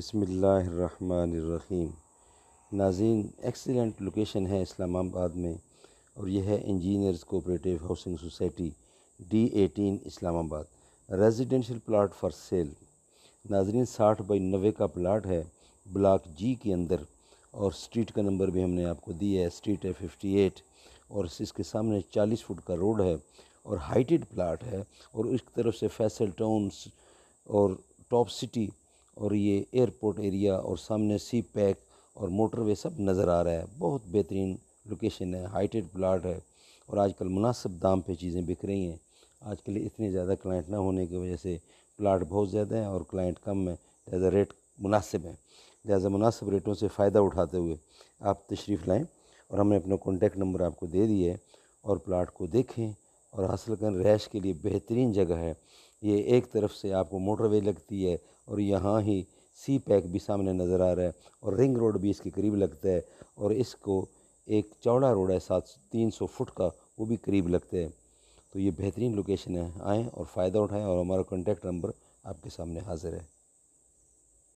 बसमीम नाजीन excellent location है इस्लामाबाद में और यह है engineers cooperative housing society D eighteen Islamabad residential plot for sale नाजरीन साठ बाई नबे का प्लाट है ब्लाक जी के अंदर और स्ट्रीट का नंबर भी हमने आपको दिया है स्ट्रीट है फिफ्टी एट और इसके सामने चालीस फुट का रोड है और हाइटेड प्लाट है और इस तरफ से फैसल टाउन और टॉप सिटी और ये एयरपोर्ट एरिया और सामने सी पैक और मोटरवे सब नज़र आ रहा है बहुत बेहतरीन लोकेशन है हाइटेड प्लाट है और आजकल मुनासिब दाम पे चीज़ें बिक रही हैं आजकल इतने ज़्यादा क्लाइंट ना होने की वजह से प्लाट बहुत ज़्यादा हैं और क्लाइंट कम है लिहाजा रेट मुनासिब है लिहाजा मुनासिब रेटों से फ़ायदा उठाते हुए आप तशरीफ़ लाएँ और हमने अपना कॉन्टैक्ट नंबर आपको दे दिया है और प्लाट को देखें और हासिल करें रहश के लिए बेहतरीन जगह है ये एक तरफ से आपको मोटरवे लगती है और यहाँ ही सी पैक भी सामने नज़र आ रहा है और रिंग रोड भी इसके करीब लगता है और इसको एक चौड़ा रोड है सात तीन सौ फुट का वो भी करीब लगता है तो ये बेहतरीन लोकेशन है आएँ और फ़ायदा उठाएँ और हमारा कॉन्टैक्ट नंबर आपके सामने हाजिर है